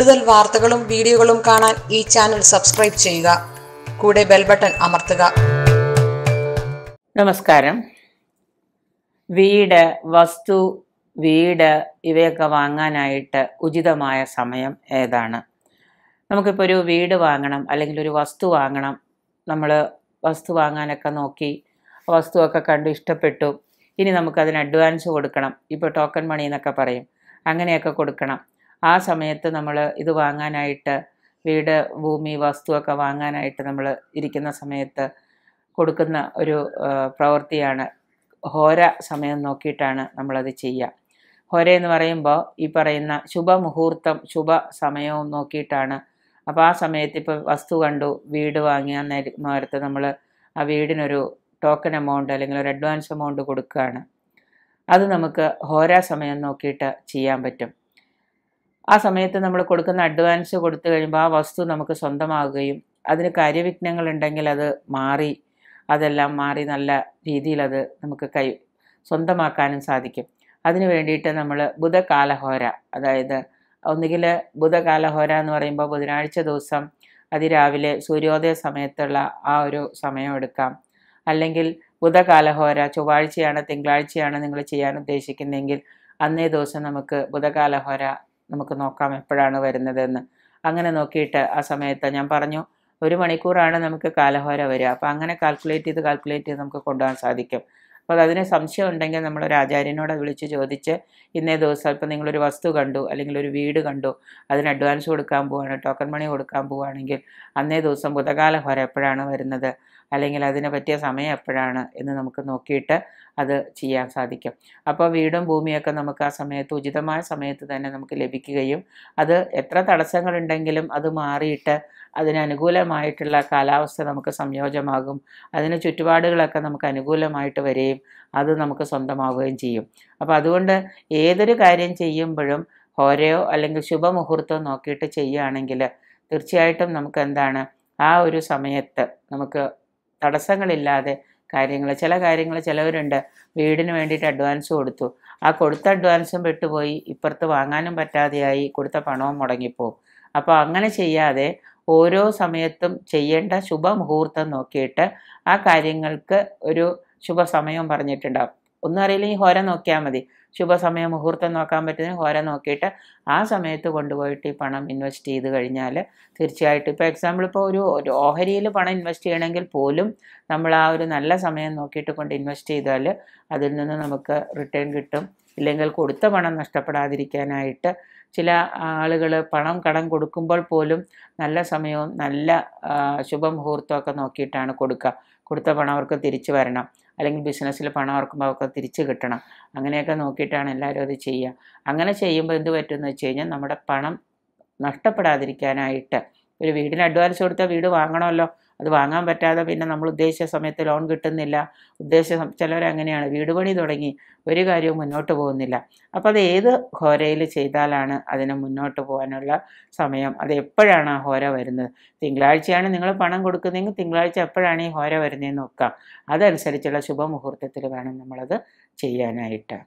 കൂടുതൽ വാർത്തകളും വീഡിയോകളും കാണാൻ ഈ ചാനൽ സബ്സ്ക്രൈബ് ചെയ്യുക കൂടെ ബെൽ ബട്ടൺ അമർത്തുക നമസ്കാരം വീട് വസ്തു വീട് ഇവയൊക്കെ വാങ്ങാനായിട്ട് ഉചിതമായ സമയം ഏതാണ് നമുക്കിപ്പോൾ ഒരു വീട് വാങ്ങണം അല്ലെങ്കിൽ ഒരു വസ്തു വാങ്ങണം നമ്മൾ വസ്തു വാങ്ങാനൊക്കെ നോക്കി വസ്തുവൊക്കെ കണ്ടു ഇഷ്ടപ്പെട്ടു ഇനി നമുക്കതിന് അഡ്വാൻസ് കൊടുക്കണം ഇപ്പോൾ ടോക്കൺ മണി എന്നൊക്കെ പറയും അങ്ങനെയൊക്കെ കൊടുക്കണം ആ സമയത്ത് നമ്മൾ ഇത് വാങ്ങാനായിട്ട് വീട് ഭൂമി വസ്തുവൊക്കെ വാങ്ങാനായിട്ട് നമ്മൾ ഇരിക്കുന്ന സമയത്ത് കൊടുക്കുന്ന ഒരു പ്രവൃത്തിയാണ് ഹോര സമയം നോക്കിയിട്ടാണ് നമ്മളത് ചെയ്യുക ഹോര എന്ന് പറയുമ്പോൾ ഈ പറയുന്ന ശുഭമുഹൂർത്തം ശുഭ സമയവും നോക്കിയിട്ടാണ് അപ്പോൾ ആ സമയത്ത് ഇപ്പോൾ വസ്തു കണ്ടു വീട് വാങ്ങിയ നേരത്ത് നമ്മൾ ആ വീടിനൊരു ടോക്കൺ എമൗണ്ട് അല്ലെങ്കിൽ ഒരു അഡ്വാൻസ് എമൗണ്ട് കൊടുക്കുകയാണ് അത് നമുക്ക് ഹോരാ സമയം നോക്കിയിട്ട് ചെയ്യാൻ പറ്റും ആ സമയത്ത് നമ്മൾ കൊടുക്കുന്ന അഡ്വാൻസ് കൊടുത്തു കഴിയുമ്പോൾ ആ വസ്തു നമുക്ക് സ്വന്തമാകുകയും അതിന് കാര്യവിഘ്നങ്ങൾ ഉണ്ടെങ്കിൽ അത് മാറി അതെല്ലാം മാറി നല്ല രീതിയിൽ അത് നമുക്ക് കൈ സ്വന്തമാക്കാനും സാധിക്കും അതിനു വേണ്ടിയിട്ട് നമ്മൾ ബുധകാലഹോര അതായത് ഒന്നുകിൽ ബുധകാലഹോര എന്ന് പറയുമ്പോൾ ബുധനാഴ്ച ദിവസം അതിരാവിലെ സൂര്യോദയ സമയത്തുള്ള ആ ഒരു സമയം എടുക്കാം അല്ലെങ്കിൽ ബുധകാലഹോര ചൊവ്വാഴ്ചയാണ് തിങ്കളാഴ്ചയാണ് നിങ്ങൾ ചെയ്യാൻ ഉദ്ദേശിക്കുന്നതെങ്കിൽ അന്നേ ദിവസം നമുക്ക് ബുധകാലഹോര നമുക്ക് നോക്കാം എപ്പോഴാണ് വരുന്നതെന്ന് അങ്ങനെ നോക്കിയിട്ട് ആ സമയത്ത് ഞാൻ പറഞ്ഞു ഒരു മണിക്കൂറാണ് നമുക്ക് കാലഹോര വരിക അപ്പോൾ അങ്ങനെ കാൽക്കുലേറ്റ് ചെയ്ത് കാൽക്കുലേറ്റ് ചെയ്ത് നമുക്ക് കൊണ്ടുപോകാൻ സാധിക്കും അപ്പോൾ അതിന് സംശയം ഉണ്ടെങ്കിൽ ഒരു ആചാര്യനോട് വിളിച്ച് ചോദിച്ച് ഇന്നേ ദിവസം ഇപ്പം നിങ്ങളൊരു വസ്തു കണ്ടു അല്ലെങ്കിൽ ഒരു വീട് കണ്ടു അതിന് അഡ്വാൻസ് കൊടുക്കാൻ പോവാണ് ടോക്കൺ മണി കൊടുക്കാൻ പോവുകയാണെങ്കിൽ അന്നേ ദിവസം ബുധകാലഹോര എപ്പോഴാണ് വരുന്നത് അല്ലെങ്കിൽ അതിന് പറ്റിയ സമയം എപ്പോഴാണ് എന്ന് നമുക്ക് നോക്കിയിട്ട് അത് ചെയ്യാൻ സാധിക്കും അപ്പോൾ വീടും ഭൂമിയൊക്കെ നമുക്ക് ആ സമയത്ത് ഉചിതമായ സമയത്ത് തന്നെ നമുക്ക് ലഭിക്കുകയും അത് എത്ര തടസ്സങ്ങളുണ്ടെങ്കിലും അത് മാറിയിട്ട് അതിനനുകൂലമായിട്ടുള്ള കാലാവസ്ഥ നമുക്ക് സംയോജമാകും അതിന് ചുറ്റുപാടുകളൊക്കെ നമുക്ക് അനുകൂലമായിട്ട് വരികയും അത് നമുക്ക് സ്വന്തമാവുകയും ചെയ്യും അപ്പോൾ അതുകൊണ്ട് ഏതൊരു കാര്യം ചെയ്യുമ്പോഴും ഹോരയോ അല്ലെങ്കിൽ ശുഭമുഹൂർത്തമോ നോക്കിയിട്ട് ചെയ്യുകയാണെങ്കിൽ തീർച്ചയായിട്ടും നമുക്ക് എന്താണ് ആ ഒരു സമയത്ത് നമുക്ക് തടസ്സങ്ങളില്ലാതെ കാര്യങ്ങൾ ചില കാര്യങ്ങൾ ചിലവരുണ്ട് വീടിന് വേണ്ടിയിട്ട് അഡ്വാൻസ് കൊടുത്തു ആ കൊടുത്ത അഡ്വാൻസും വിട്ടുപോയി ഇപ്പുറത്ത് വാങ്ങാനും പറ്റാതെയായി കൊടുത്ത പണവും മുടങ്ങിപ്പോവും അപ്പോൾ അങ്ങനെ ചെയ്യാതെ ഓരോ സമയത്തും ചെയ്യേണ്ട ശുഭമുഹൂർത്തം നോക്കിയിട്ട് ആ കാര്യങ്ങൾക്ക് ഒരു ശുഭസമയം പറഞ്ഞിട്ടുണ്ടാവും ഒന്നും ഈ ഹോര നോക്കിയാൽ മതി ശുഭസമയം മുഹൂർത്തം നോക്കാൻ പറ്റുന്ന ഹോര നോക്കിയിട്ട് ആ സമയത്ത് കൊണ്ടുപോയിട്ട് ഈ പണം ഇൻവെസ്റ്റ് ചെയ്ത് കഴിഞ്ഞാൽ തീർച്ചയായിട്ടും ഇപ്പോൾ എക്സാമ്പിൾ ഇപ്പോൾ ഒരു ഒരു ഓഹരിയിൽ പണം ഇൻവെസ്റ്റ് ചെയ്യണമെങ്കിൽ പോലും നമ്മൾ ആ ഒരു നല്ല സമയം നോക്കിയിട്ട് കൊണ്ട് ഇൻവെസ്റ്റ് ചെയ്താൽ അതിൽ നിന്ന് നമുക്ക് റിട്ടേൺ കിട്ടും ഇല്ലെങ്കിൽ കൊടുത്ത പണം നഷ്ടപ്പെടാതിരിക്കാനായിട്ട് ചില ആളുകൾ പണം കടം കൊടുക്കുമ്പോൾ പോലും നല്ല സമയവും നല്ല ശുഭമുഹൂർത്തമൊക്കെ നോക്കിയിട്ടാണ് കൊടുക്കുക കൊടുത്ത പണം അവർക്ക് തിരിച്ചു വരണം അല്ലെങ്കിൽ ബിസിനസ്സിൽ പണം ഓർക്കുമ്പോൾ അവർക്ക് തിരിച്ച് കിട്ടണം അങ്ങനെയൊക്കെ നോക്കിയിട്ടാണ് എല്ലാവരും അത് ചെയ്യുക അങ്ങനെ ചെയ്യുമ്പോൾ എന്ത് പറ്റുമെന്ന് വെച്ച് കഴിഞ്ഞാൽ നമ്മുടെ പണം നഷ്ടപ്പെടാതിരിക്കാനായിട്ട് ഒരു വീടിന് അഡ്വാൻസ് കൊടുത്താൽ വീട് വാങ്ങണമല്ലോ അത് വാങ്ങാൻ പറ്റാതെ പിന്നെ നമ്മൾ ഉദ്ദേശിച്ച സമയത്ത് ലോൺ കിട്ടുന്നില്ല ഉദ്ദേശിച്ച ചിലവരങ്ങനെയാണ് വീട് പണി തുടങ്ങി ഒരു കാര്യവും മുന്നോട്ട് പോകുന്നില്ല അപ്പോൾ അത് ഏത് ഹോരയിൽ ചെയ്താലാണ് അതിന് മുന്നോട്ട് പോകാനുള്ള സമയം അത് എപ്പോഴാണ് ആ ഹോര വരുന്നത് തിങ്കളാഴ്ചയാണ് നിങ്ങൾ പണം കൊടുക്കുന്നതെങ്കിൽ തിങ്കളാഴ്ച എപ്പോഴാണ് ഈ ഹോര വരുന്നതെന്ന് നോക്കാം അതനുസരിച്ചുള്ള ശുഭമുഹൂർത്തത്തിൽ വേണം നമ്മളത് ചെയ്യാനായിട്ട്